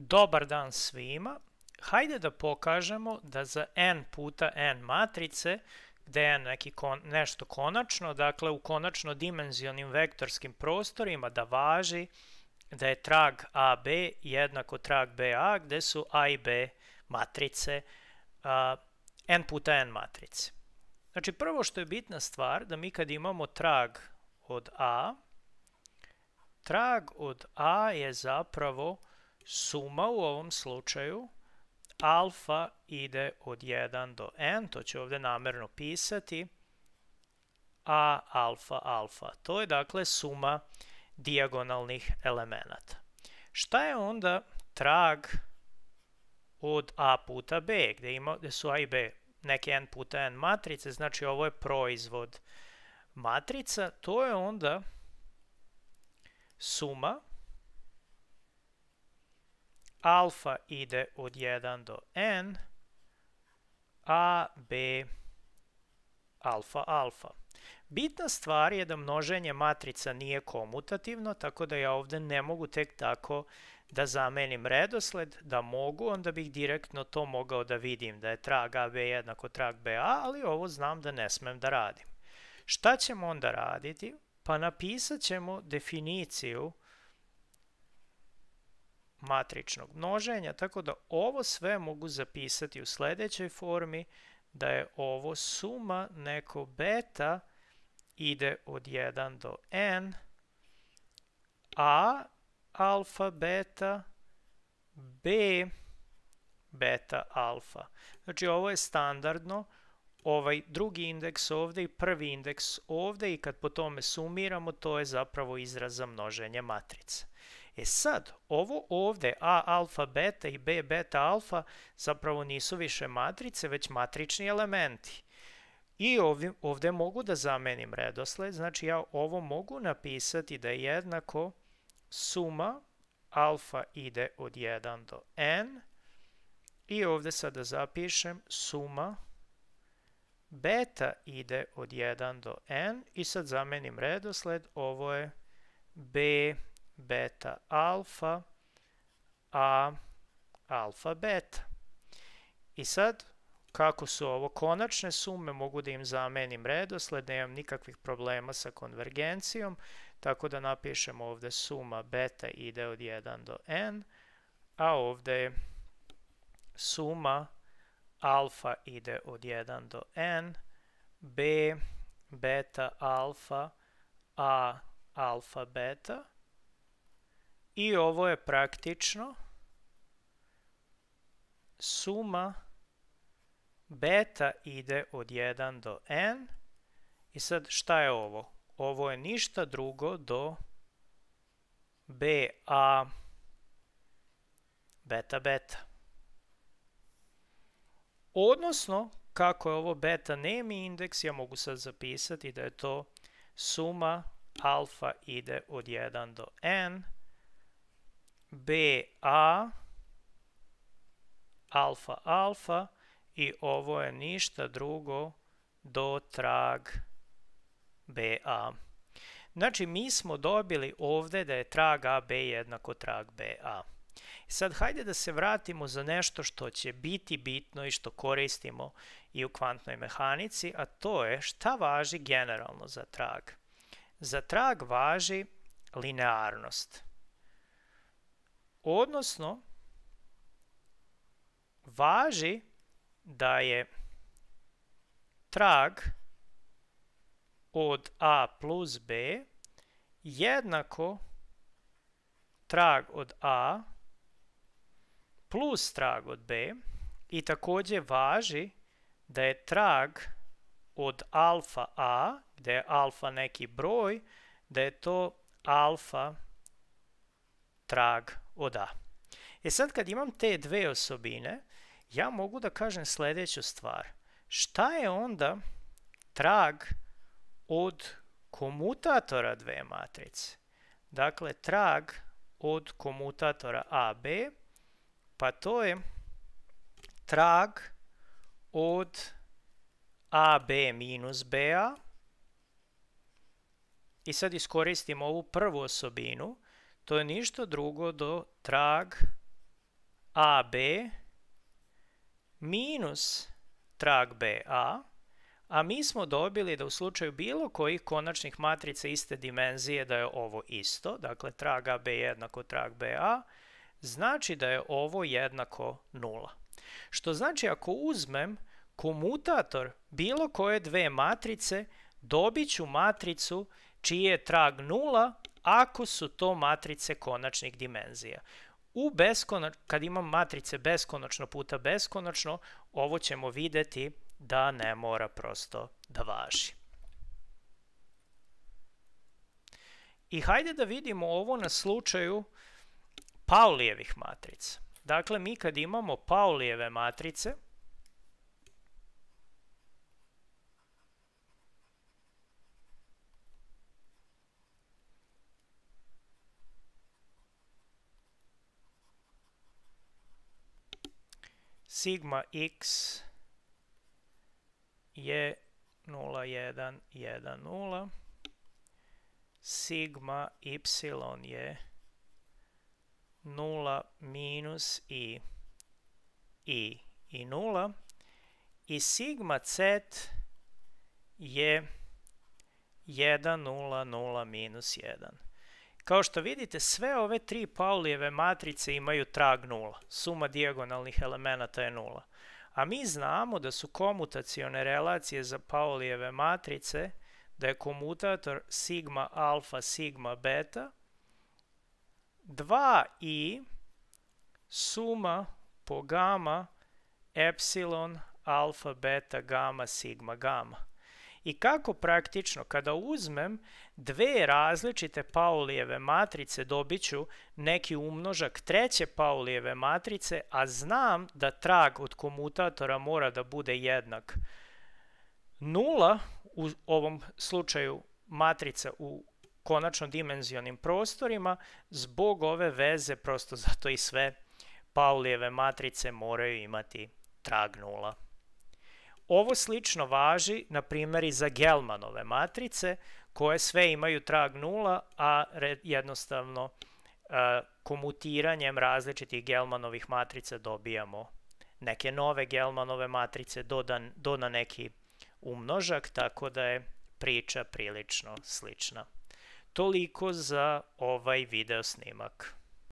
Dobar dan svima. Hajde da pokažemo da za n puta n matrice, gde je neki nešto konačno, dakle u konačno dimenzionim vektorskim prostorima da važi da je trag AB jednako trag BA, gde su A i B matrice, n puta n matrice. Znači prvo što je bitna stvar da mi kad imamo trag od A, trag od A je zapravo suma u ovom slučaju alfa ide od 1 do n, to će ovdje namjerno pisati, a alfa alfa. To je dakle suma dijagonalnih elemenata. Šta je onda trag od a puta b, gdje, ima, gdje su a i b neke n puta n matrice, znači ovo je proizvod matrica, to je onda suma alfa ide od 1 do n, a, b, alfa, alfa. Bitna stvar je da množenje matrica nije komutativno, tako da ja ovdje ne mogu tek tako da zamenim redosled, da mogu, onda bih direktno to mogao da vidim, da je trag b jednako trag BA, ali ovo znam da ne smem da radim. Šta ćemo onda raditi? Pa napisat ćemo definiciju matričnog množenja, tako da ovo sve mogu zapisati u sljedećoj formi da je ovo suma neko beta ide od 1 do n, a alfa beta, b beta alfa. Znači ovo je standardno, ovaj drugi indeks ovdje i prvi indeks ovdje i kad po tome sumiramo to je zapravo izraz za množenje matrice. E sad, ovo ovde A alfa beta i B beta alfa zapravo nisu više matrice, već matrični elementi. I ovdje, mogu da zamenim redosled, znači ja ovo mogu napisati da je jednako suma alfa ide od 1 do n i ovdje da zapišem suma beta ide od 1 do n i sad zamenim redosled, ovo je b beta alfa, a alfa beta. I sad, kako su ovo konačne sume, mogu da im zamenim redosled, nemam nikakvih problema sa konvergencijom, tako da napišem ovdje suma beta ide od 1 do n, a ovdje je suma alfa ide od 1 do n, b beta alfa, a alfa beta, i ovo je praktično suma beta ide od 1 do n. I sad šta je ovo? Ovo je ništa drugo do BA beta beta. Odnosno, kako je ovo beta nemi indeks, ja mogu sad zapisati da je to suma alfa ide od 1 do n BA alfa alfa i ovo je ništa drugo do trag BA. Znači mi smo dobili ovdje da je trag b jednako trag BA. Sad hajde da se vratimo za nešto što će biti bitno i što koristimo i u kvantnoj mehanici, a to je šta važi generalno za trag. Za trag važi linearnost. Odnosno, važi da je trag od a plus b jednako trag od a plus trag od b i također važi da je trag od alfa a, gdje je alfa neki broj, da je to alfa trag od E sad kad imam te dve osobine, ja mogu da kažem sljedeću stvar. Šta je onda trag od komutatora dve matrice? Dakle, trag od komutatora AB, pa to je trag od AB minus BA. I sad iskoristim ovu prvu osobinu to je ništa drugo do trag AB minus trag BA, a mi smo dobili da u slučaju bilo kojih konačnih matrica iste dimenzije da je ovo isto, dakle trag AB jednako trag BA, znači da je ovo jednako nula. Što znači ako uzmem komutator bilo koje dve matrice, dobit ću matricu čiji je trag nula, ako su to matrice konačnih dimenzija. U Kad imam matrice beskonačno puta beskonačno, ovo ćemo vidjeti da ne mora prosto da važi. I hajde da vidimo ovo na slučaju Paulijevih matrica. Dakle, mi kad imamo Paulijeve matrice, sigma x je 0, 1, 0. sigma y je 0 minus i i i 0 i sigma z je 1 0 0 minus 1 kao što vidite, sve ove tri Paulijeve matrice imaju trag nula. Suma dijagonalnih elemenata je nula. A mi znamo da su komutacione relacije za Paulijeve matrice, da je komutator sigma alfa sigma beta, 2i suma po gama epsilon alfa beta gama sigma gama i kako praktično kada uzmem dve različite Paulijeve matrice dobit ću neki umnožak treće Paulijeve matrice, a znam da trag od komutatora mora da bude jednak. Nula u ovom slučaju matrica u konačno dimenzionim prostorima zbog ove veze prosto zato i sve Paulijeve matrice moraju imati trag nula. Ovo slično važi, na primjer, i za Gelmanove matrice, koje sve imaju trag nula, a jednostavno e, komutiranjem različitih Gelmanovih matrica dobijamo neke nove Gelmanove matrice dodan, do na neki umnožak, tako da je priča prilično slična. Toliko za ovaj video snimak.